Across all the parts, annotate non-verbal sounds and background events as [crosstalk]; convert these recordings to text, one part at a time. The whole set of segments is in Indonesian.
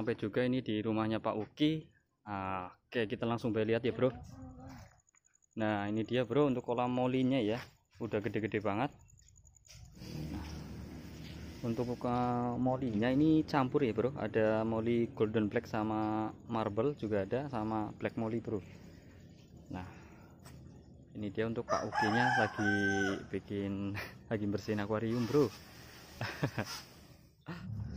sampai juga ini di rumahnya Pak Uki ah, oke kita langsung lihat ya bro nah ini dia bro untuk kolam molinya ya udah gede-gede banget nah, untuk buka molinya ini campur ya bro ada moli golden black sama marble juga ada sama black moli bro nah ini dia untuk Pak Uki nya lagi bikin [laughs] lagi bersihin akuarium bro [laughs]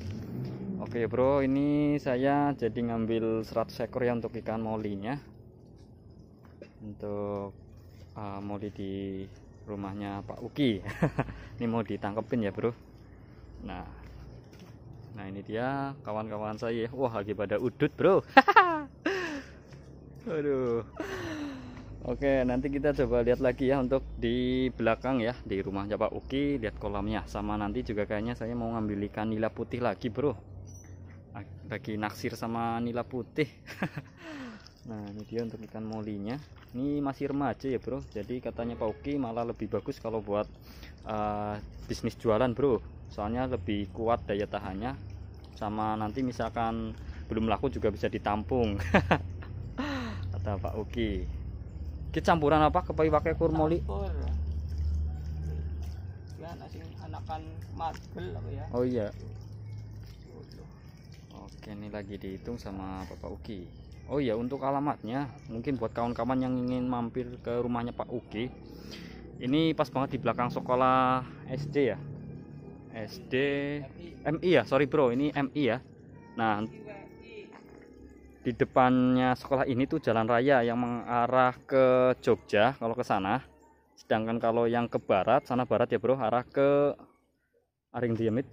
Oke bro, ini saya jadi ngambil 100 ekor ya untuk ikan molinya. Untuk uh, moli di rumahnya Pak Uki. [laughs] ini mau ditangkepin ya bro. Nah, nah ini dia kawan-kawan saya. Wah lagi pada udut bro. [laughs] Aduh. Oke, nanti kita coba lihat lagi ya untuk di belakang ya di rumahnya Pak Uki, lihat kolamnya. Sama nanti juga kayaknya saya mau ngambil ikan nila putih lagi, Bro bagi naksir sama nila putih [laughs] nah ini dia untuk ikan molinya ini masih remaja ya bro jadi katanya Pak Uki malah lebih bagus kalau buat uh, bisnis jualan bro soalnya lebih kuat daya tahannya sama nanti misalkan belum laku juga bisa ditampung [laughs] kata Pak Uki kita campuran apa kepai pakai kurmoli ya anakan ya oh iya Oke, ini lagi dihitung sama Bapak Uki. Oh iya, untuk alamatnya, mungkin buat kawan-kawan yang ingin mampir ke rumahnya Pak Uki, ini pas banget di belakang sekolah SD ya. SD MI ya, sorry bro, ini MI ya. Nah, di depannya sekolah ini tuh jalan raya yang mengarah ke Jogja kalau ke sana. Sedangkan kalau yang ke barat, sana barat ya bro, arah ke Aring Diamit,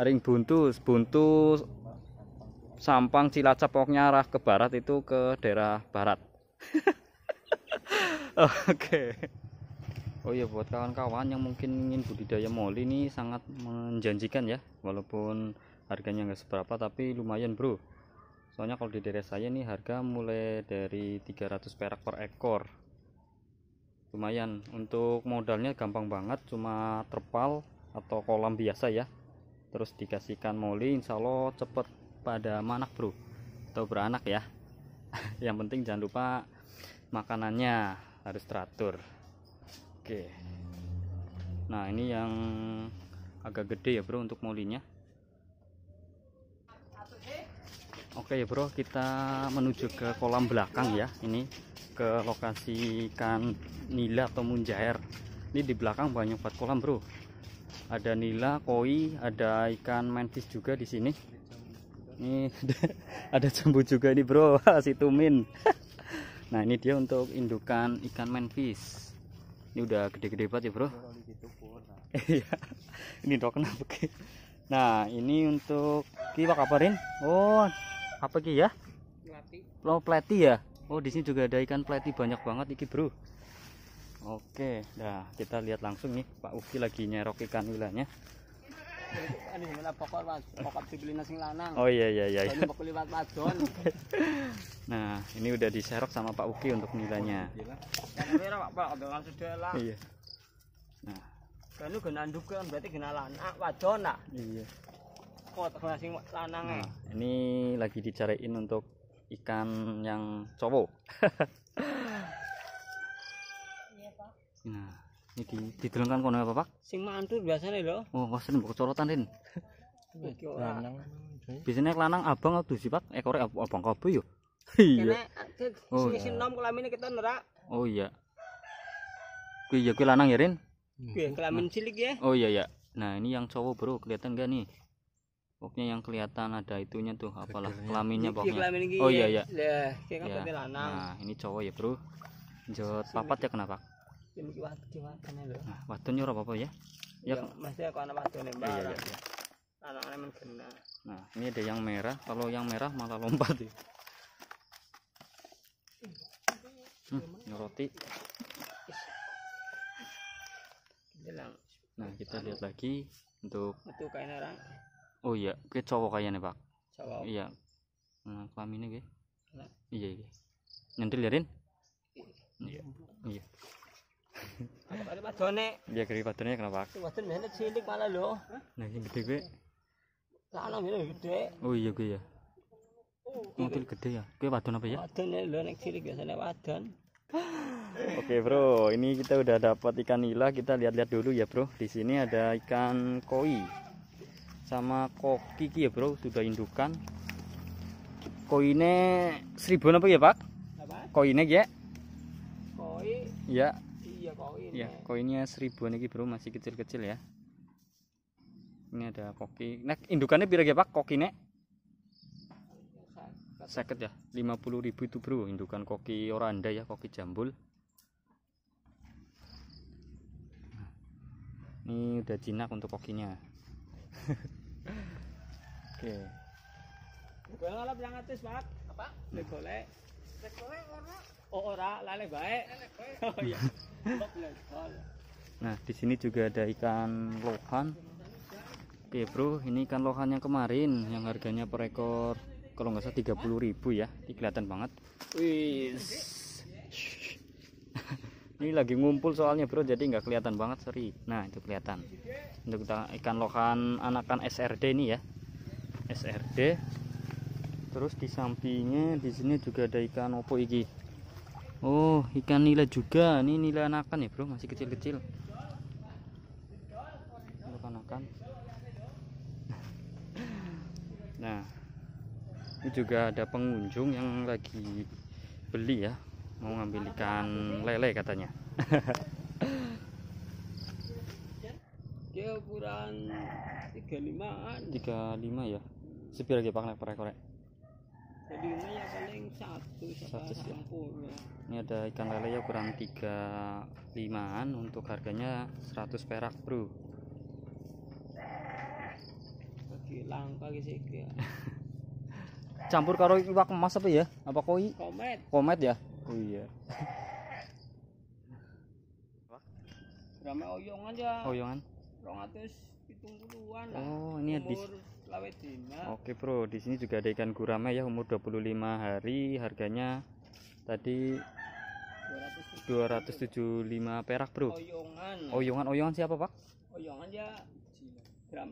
Aring Buntu, Buntu Sampang Cilacap pokoknya arah ke barat itu ke daerah barat [laughs] oke okay. oh iya buat kawan-kawan yang mungkin ingin budidaya moli ini sangat menjanjikan ya walaupun harganya nggak seberapa tapi lumayan bro soalnya kalau di daerah saya nih harga mulai dari 300 perak per ekor lumayan untuk modalnya gampang banget cuma terpal atau kolam biasa ya terus dikasihkan moli insya Allah cepet ada manak bro atau beranak ya [laughs] yang penting jangan lupa makanannya harus teratur oke nah ini yang agak gede ya bro untuk molinya oke ya bro kita menuju ke kolam belakang ya ini ke lokasi ikan nila atau munjair ini di belakang banyak buat kolam bro ada nila koi ada ikan mantis juga di sini ini [laughs] ada jambu juga ini bro, [laughs] si tumin. [laughs] nah ini dia untuk indukan ikan main fish. Ini udah gede-gede banget ya bro. Nah. Iya. ini dok kenapa Nah ini untuk kita kabarin. Oh apa ki ya? Plati. Oh plati ya. Oh di sini juga ada ikan pleti banyak banget iki bro. Oke, nah kita lihat langsung nih Pak Uki lagi nyerok ikan wilanya. Oh iya iya iya. iya. [laughs] Nah, ini udah diserok sama Pak Uki untuk nilainya. Kamera iya Pak Pak Iya. Nah. Kan genan dukan berarti genan lanang wadon lah. Iya. Kok sing lanange. Nah, ini lagi dicariin untuk ikan yang cowok. [laughs] iya, Pak. Nah di didelengkan kono apa, Pak? Sing mantul nih loh Oh, maksudnya mbok corotan, Rin. Iki ora. lanang abang atau sih, Pak? Ekore abang kopi yuk Iya. Oh, iya. sing nom kelamin kita nerak Oh iya. Kuwi ya kelanang ya, Rin? Kuwi ya, kelamin nah. cilik ya. Oh iya ya. Nah, ini yang cowok, Bro. Kelihatan gak nih? Pokoknya yang kelihatan ada itunya tuh, apalah kelaminnya pokoknya. Oh iya ya. Iya. Lah, kan iya. Nah, ini cowok ya, Bro. jod papat ya kenapa? Jam ki nah, ora apa-apa ya? ya. Ya, mesti aku anak wadone ya, mbak. Iya, iya, iya. Anak-anak men kena. Nah, ini ada yang merah. Kalau yang merah malah lompat ya. Hmm, nyoroti. Nah, kita anu. lihat lagi untuk itu kain orang. Oh iya, ke cowok kayaknya, Pak. Cowok. Iya. Nah, kelaminnya ge. Nah. Iya, ya, iya, iya. Nyentil ya, Iya. Iya. Pakai padone. Iya, kiri padone kenapa? cilik malah lo? Nah, sing gede kuwi. Lanang ngene gede. Oh iya gue ya. Iya. Mobil gede ya. Gue wadon apa iya? ya? Wadon lo nek cilik biasanya wadon. Oke bro, ini kita udah dapat ikan nila. Kita lihat-lihat dulu ya bro. Di sini ada ikan koi sama koki ya bro. Sudah indukan. Koinnya seribuan apa ya pak? Apa? Koine ya? Koi. Ya ya koin iya, ya, koinnya seribuan ini bro masih kecil-kecil ya ini ada koki nah indukannya biar gak pak koki nek seket ya ribu itu bro indukan koki oranda ya koki jambul ini udah jinak untuk kokinya [laughs] oke okay. Gue atas, pak apa? Gue golek. Gue golek warna Oh, ora, lele baik. [laughs] Oh iya. Nah, di sini juga ada ikan lohan. Oke, Bro, ini ikan lohan yang kemarin yang harganya per ekor kalau nggak salah 30.000 ya. Ini kelihatan banget. Wis. [laughs] ini lagi ngumpul soalnya, Bro, jadi nggak kelihatan banget, sorry. Nah, itu kelihatan. Untuk ikan lohan anakan SRD ini ya. SRD. Terus di sampingnya di sini juga ada ikan opo iki. Oh ikan nila juga ini nila anakan ya bro masih kecil-kecil anakan [laughs] nah ini juga ada pengunjung yang lagi beli ya mau ngambil ikan lele katanya [laughs] dia ukuran 35 35 ya Sepi lagi pak, korek korek Jadi ini ya satu ya. ini ada ikan lele ya ukuran tiga limaan untuk harganya 100 perak bro langka [laughs] campur karo iwak emas apa ya apa koi komet komet ya oh iya ramai oyongan ya. Oyongan. 200 Oh, ini habis. Oke, Bro. Di sini juga ada ikan gurame ya umur 25 hari, harganya tadi 275 perak, Bro. Oyongan. Oyongan, siapa, Pak? Oyongan ya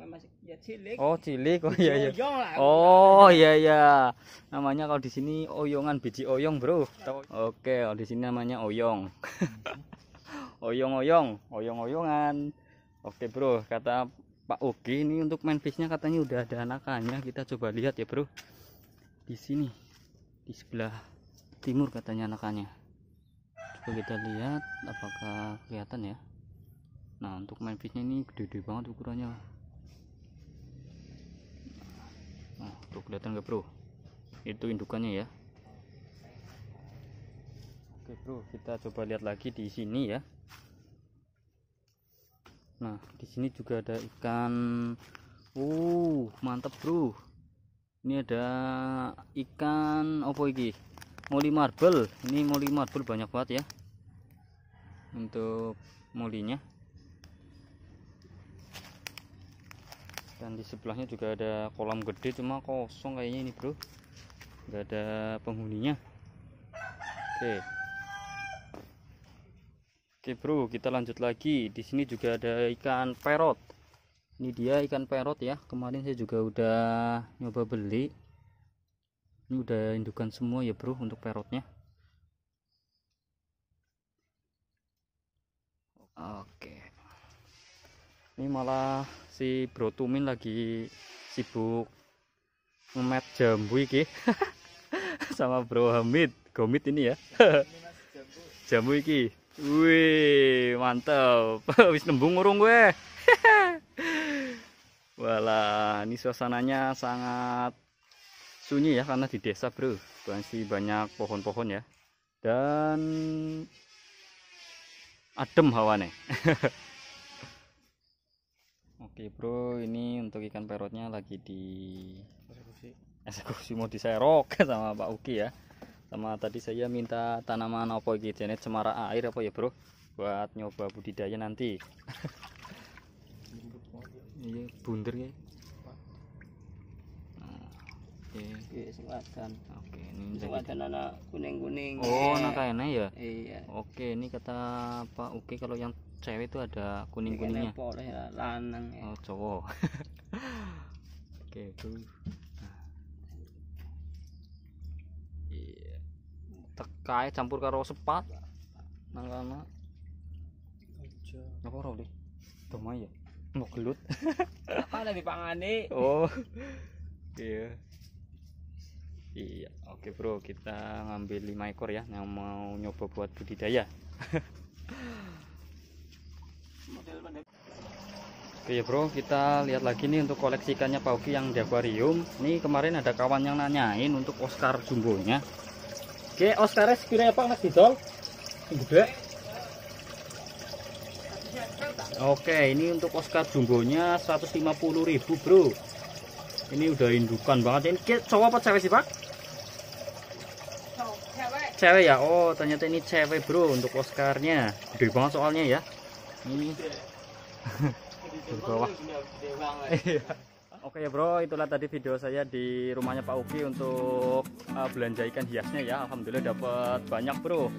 masih ya cilik. Oh, cilik. Oh iya iya. oh iya iya. Namanya kalau di sini oyongan biji oyong, Bro. Oke, kalau di sini namanya oyong. [laughs] oyong-oyong, oyong-oyongan. Oke, Bro. Kata Pak Oke ini untuk main fishnya katanya udah ada anakannya kita coba lihat ya bro di sini di sebelah timur katanya anakannya coba kita lihat apakah kelihatan ya nah untuk main fishnya ini gede-gede banget ukurannya nah tuh kelihatan gak bro itu indukannya ya oke bro kita coba lihat lagi di sini ya nah di sini juga ada ikan uh mantep bro ini ada ikan opo iki moli marble ini moli marble banyak banget ya untuk molinya dan di sebelahnya juga ada kolam gede cuma kosong kayaknya ini bro nggak ada penghuninya oke okay. Oke bro, kita lanjut lagi. Di sini juga ada ikan perot. Ini dia ikan perot ya. Kemarin saya juga udah nyoba beli. Ini udah indukan semua ya bro untuk perotnya. Oke. Ini malah si bro Tumin lagi sibuk memet jambu iki. [laughs] Sama bro Hamid, Gomit ini ya. [laughs] jambu iki. Wih, mantap, Wis [laughs] nembung urung gue. [laughs] Wala, ini suasananya sangat sunyi ya karena di desa, Bro. Masih banyak pohon-pohon ya. Dan adem hawane. [laughs] Oke, Bro, ini untuk ikan perotnya lagi di eksekusi mau diserok sama Pak Uki ya sama tadi saya minta tanaman apa gitu jenis cemara air apa ya bro buat nyoba budidaya nanti iya bunder ya nah. Oke, silakan Oke, ini anak kuning-kuning. Oh, iya. anak kayaknya ya? Iya. Oke, ini kata Pak Uki kalau yang cewek itu ada kuning-kuningnya. Ya, ya. Oh, cowok. [laughs] Oke, tuh. terkait campur karo sepat nang kana aja apa ora le doma ya mau gelut [laughs] apa ada pangani? oh iya iya oke bro kita ngambil lima ekor ya yang mau nyoba buat budidaya [laughs] Oke ya bro, kita lihat lagi nih untuk koleksikannya Pauki yang di akuarium. Ini kemarin ada kawan yang nanyain untuk Oscar jumbo nya. Oke, Oscar kira apa Mas Didol? Gede. Oke, ini untuk Oscar jumbonya 150.000, Bro. Ini udah indukan banget ini. Cowok apa cewek sih, Pak? Cewek. Cewek ya. Oh, ternyata ini cewek, Bro, untuk Oscarnya. Gede banget soalnya ya. Ini. [laughs] Di bawah. Iya. Oke ya bro, itulah tadi video saya di rumahnya Pak Uki untuk uh, belanja ikan hiasnya ya. Alhamdulillah dapat banyak bro.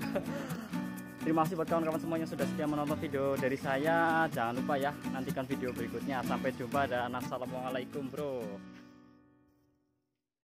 [laughs] Terima kasih buat kawan-kawan semuanya sudah setia menonton video dari saya. Jangan lupa ya, nantikan video berikutnya. Sampai jumpa dan assalamualaikum bro.